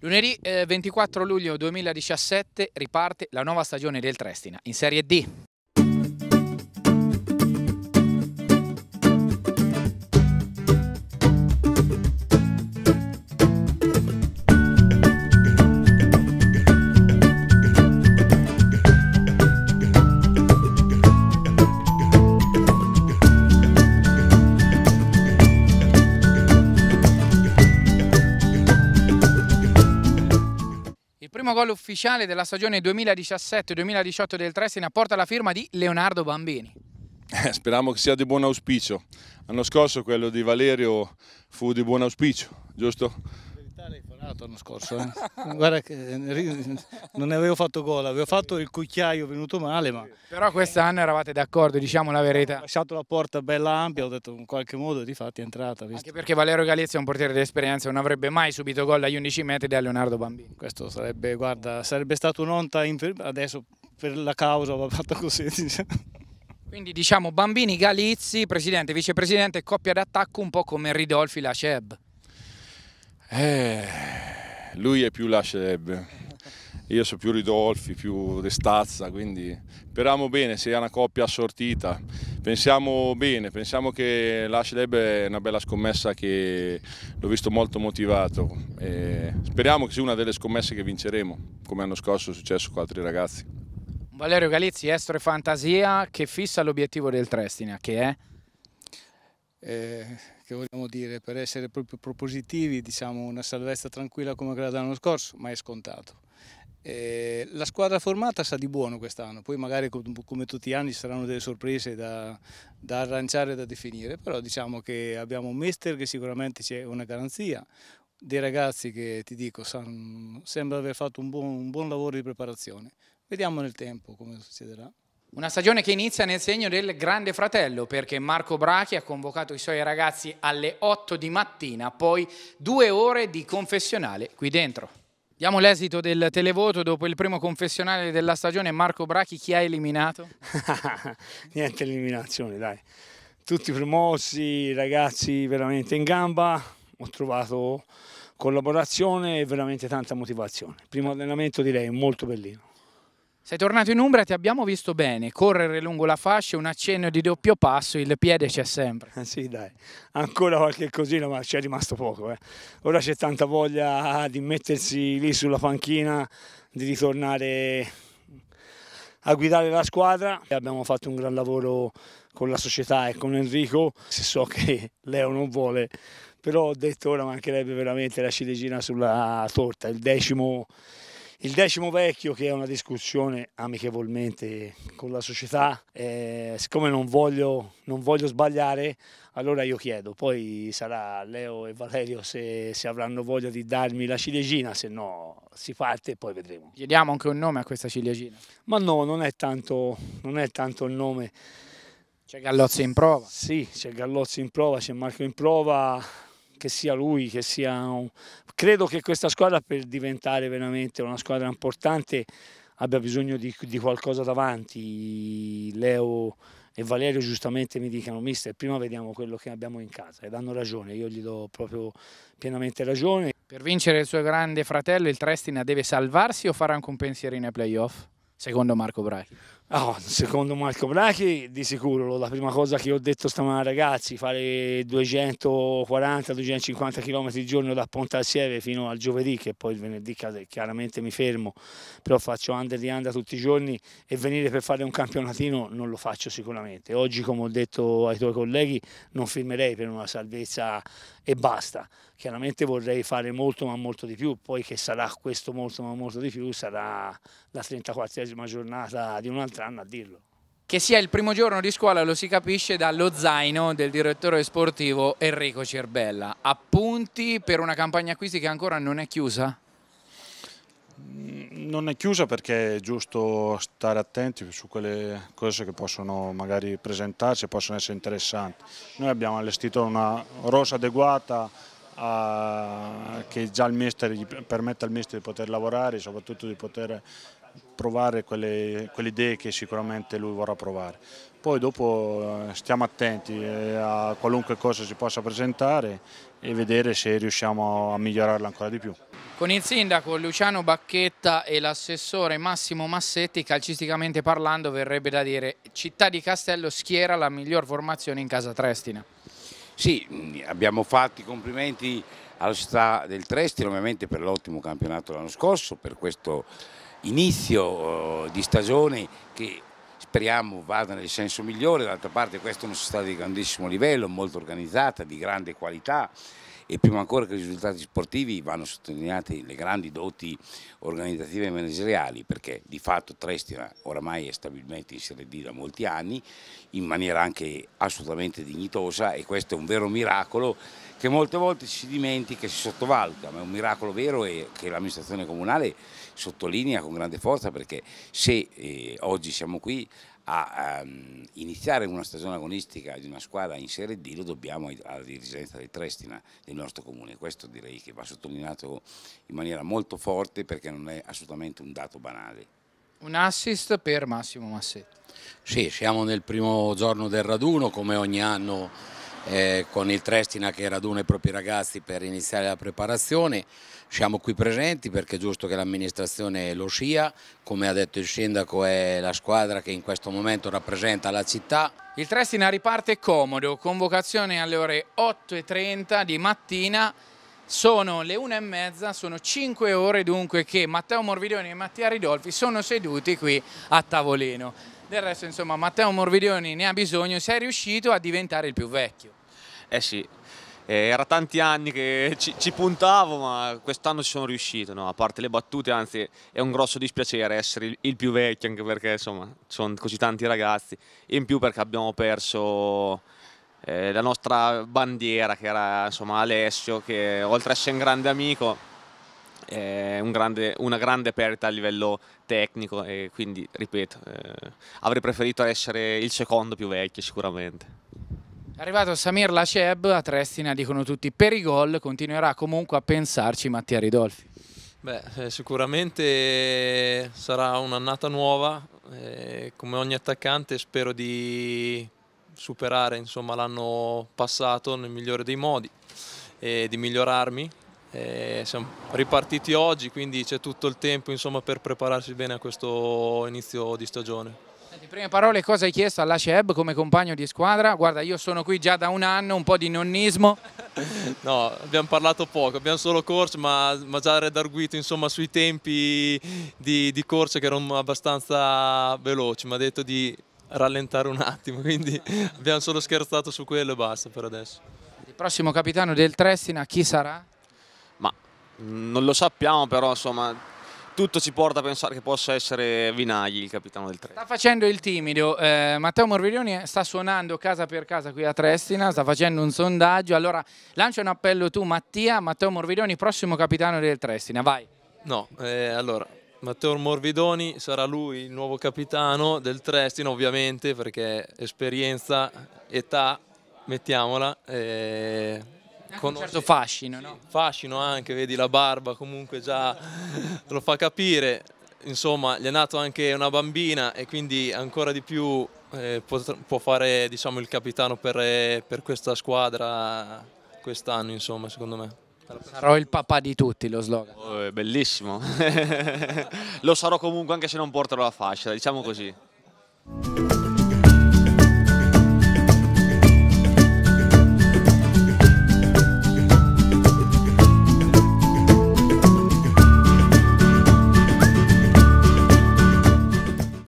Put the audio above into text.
Lunedì eh, 24 luglio 2017 riparte la nuova stagione del Trestina in Serie D. gol ufficiale della stagione 2017-2018 del Trestina porta la firma di Leonardo Bambini. Eh, speriamo che sia di buon auspicio. L'anno scorso quello di Valerio fu di buon auspicio, giusto? l'anno scorso. Eh. Guarda che eh, non ne avevo fatto gol, avevo fatto il cucchiaio venuto male. Ma... Però quest'anno eravate d'accordo, diciamo la verità. Ho lasciato la porta bella ampia, ho detto in qualche modo di fatti è entrata. Visto. Anche perché Valerio Galizia è un portiere d'esperienza, non avrebbe mai subito gol agli 11 metri da Leonardo Bambini. Questo sarebbe, guarda, sarebbe stato un'onta, in... adesso per la causa va fatto così. Diciamo. Quindi diciamo Bambini galizi, presidente, vicepresidente, coppia d'attacco un po' come Ridolfi la Laceb. Eh, lui è più lascerebbe. Io sono più Ridolfi, più De Restazza, quindi speriamo bene, sia una coppia assortita. Pensiamo bene, pensiamo che è una bella scommessa che l'ho visto molto motivato. E speriamo che sia una delle scommesse che vinceremo, come l'anno scorso è successo con altri ragazzi. Valerio Galizzi, Estro e Fantasia, che fissa l'obiettivo del Trestina, che è? eh, che vogliamo dire, per essere proprio propositivi, diciamo una salvezza tranquilla come quella dell'anno scorso, ma è scontato. Eh, la squadra formata sa di buono quest'anno, poi magari come tutti gli anni ci saranno delle sorprese da, da arranciare e da definire, però diciamo che abbiamo un mister che sicuramente c'è una garanzia, dei ragazzi che ti dico sanno, sembra aver fatto un buon, un buon lavoro di preparazione. Vediamo nel tempo come succederà. Una stagione che inizia nel segno del Grande Fratello perché Marco Brachi ha convocato i suoi ragazzi alle 8 di mattina, poi due ore di confessionale qui dentro. Diamo l'esito del televoto dopo il primo confessionale della stagione. Marco Brachi chi ha eliminato? Niente eliminazione, dai. Tutti promossi, ragazzi veramente in gamba. Ho trovato collaborazione e veramente tanta motivazione. Primo allenamento direi molto bellino. Sei tornato in Umbra, ti abbiamo visto bene, correre lungo la fascia, un accenno di doppio passo, il piede c'è sempre. Sì dai, ancora qualche cosina ma ci è rimasto poco. Eh. Ora c'è tanta voglia di mettersi lì sulla panchina, di ritornare a guidare la squadra. Abbiamo fatto un gran lavoro con la società e con Enrico, se so che Leo non vuole, però ho detto ora mancherebbe veramente la ciliegina sulla torta, il decimo il decimo vecchio che è una discussione amichevolmente con la società, eh, siccome non voglio, non voglio, sbagliare, allora io chiedo, poi sarà Leo e Valerio se, se avranno voglia di darmi la ciliegina, se no si parte e poi vedremo. Chiediamo anche un nome a questa ciliegina? Ma no, non è tanto, non è tanto il nome. C'è Gallozzi in prova? Sì, c'è Gallozzi in prova, c'è Marco in prova, che sia lui, che sia un... credo che questa squadra per diventare veramente una squadra importante abbia bisogno di, di qualcosa davanti. Leo e Valerio giustamente mi dicono mister prima vediamo quello che abbiamo in casa ed hanno ragione, io gli do proprio pienamente ragione. Per vincere il suo grande fratello il Trestina deve salvarsi o fare anche un pensierino ai playoff? Secondo Marco Brachi. Oh, secondo Marco Brachi di sicuro la prima cosa che ho detto stamattina ragazzi fare 240-250 km al giorno da Ponte fino al giovedì che poi il venerdì chiaramente mi fermo però faccio under di under tutti i giorni e venire per fare un campionatino non lo faccio sicuramente oggi come ho detto ai tuoi colleghi non firmerei per una salvezza e basta. Chiaramente vorrei fare molto ma molto di più, poi che sarà questo molto ma molto di più sarà la 34esima giornata di un altro anno a dirlo. Che sia il primo giorno di scuola lo si capisce dallo zaino del direttore sportivo Enrico Cerbella. Appunti per una campagna acquisti che ancora non è chiusa? Mm, non è chiusa perché è giusto stare attenti su quelle cose che possono magari presentarsi e possono essere interessanti. Noi abbiamo allestito una rosa adeguata a, eh, che già il mister, permette al mister di poter lavorare, soprattutto di poter provare quelle, quelle idee che sicuramente lui vorrà provare. Poi dopo eh, stiamo attenti eh, a qualunque cosa si possa presentare e vedere se riusciamo a migliorarla ancora di più. Con il sindaco Luciano Bacchetta e l'assessore Massimo Massetti, calcisticamente parlando, verrebbe da dire Città di Castello schiera la miglior formazione in casa Trestina. Sì, abbiamo fatto i complimenti alla città del Trestina, ovviamente per l'ottimo campionato l'anno scorso, per questo inizio eh, di stagione che speriamo vada nel senso migliore, d'altra parte questa è una società di grandissimo livello, molto organizzata, di grande qualità e prima ancora che i risultati sportivi vanno sottolineate le grandi doti organizzative e manageriali perché di fatto Trestina oramai è stabilmente in Serie D da molti anni in maniera anche assolutamente dignitosa e questo è un vero miracolo che molte volte si dimentica e si sottovaluta, ma è un miracolo vero e che l'amministrazione comunale sottolinea con grande forza perché se eh, oggi siamo qui a um, iniziare una stagione agonistica di una squadra in Serie D lo dobbiamo alla dirigenza del Trestina, del nostro comune. Questo direi che va sottolineato in maniera molto forte perché non è assolutamente un dato banale. Un assist per Massimo Massetti. Sì, siamo nel primo giorno del raduno come ogni anno eh, con il Trestina che raduna i propri ragazzi per iniziare la preparazione. Siamo qui presenti perché è giusto che l'amministrazione lo sia, come ha detto il sindaco è la squadra che in questo momento rappresenta la città. Il Trestina riparte comodo, convocazione alle ore 8.30 di mattina sono le una e mezza, sono cinque ore dunque che Matteo Morvidioni e Mattia Ridolfi sono seduti qui a tavolino. Del resto insomma Matteo Morvidioni ne ha bisogno sei riuscito a diventare il più vecchio. Eh sì, eh, era tanti anni che ci, ci puntavo, ma quest'anno ci sono riuscito, no? a parte le battute, anzi è un grosso dispiacere essere il, più vecchio, anche perché insomma sono così tanti ragazzi, in più perché abbiamo perso eh, la nostra bandiera, che era insomma, Alessio, che oltre a essere un grande amico è un grande, una grande perdita a livello tecnico e quindi, ripeto, eh, avrei preferito essere il secondo più vecchio sicuramente. È arrivato Samir Laceb, a Trestina dicono tutti per i gol, continuerà comunque a pensarci Mattia Ridolfi. Beh, eh, sicuramente sarà un'annata nuova, eh, come ogni attaccante spero di superare l'anno passato nel migliore dei modi e di migliorarmi. Eh, siamo ripartiti oggi, quindi c'è tutto il tempo insomma, per prepararsi bene a questo inizio di stagione. Senti, prime parole, cosa hai chiesto alla Sheb come compagno di squadra? Guarda, io sono qui già da un anno, un po' di nonnismo. no, abbiamo parlato poco, abbiamo solo corso, ma, ma già redarguito insomma, sui tempi di, di corsa che erano abbastanza veloci. Mi ha detto di rallentare un attimo, quindi abbiamo solo scherzato su quello e basta per adesso. Il prossimo capitano del Trestina chi sarà? Ma mm, non lo sappiamo, però insomma tutto ci porta a pensare che possa essere Vinagli il capitano del Trento. Sta facendo il timido, eh, Matteo Morbiglioni sta suonando casa per casa qui a Trestina, sta facendo un sondaggio, allora lancia un appello tu Mattia, Matteo Morbiglioni prossimo capitano del Trestina, vai. No, eh, allora Matteo Morvidoni sarà lui il nuovo capitano del Trestino ovviamente perché esperienza, età, mettiamola, eh, con un certo fascino, no? Fascino anche, vedi la barba comunque già lo fa capire. Insomma, gli è nato anche una bambina e quindi ancora di più eh, può fare diciamo, il capitano per, eh, per questa squadra quest'anno, insomma, secondo me. Sarò il papà di tutti, lo slogan. Oh, è bellissimo. lo sarò comunque anche se non porterò la fascia, diciamo così.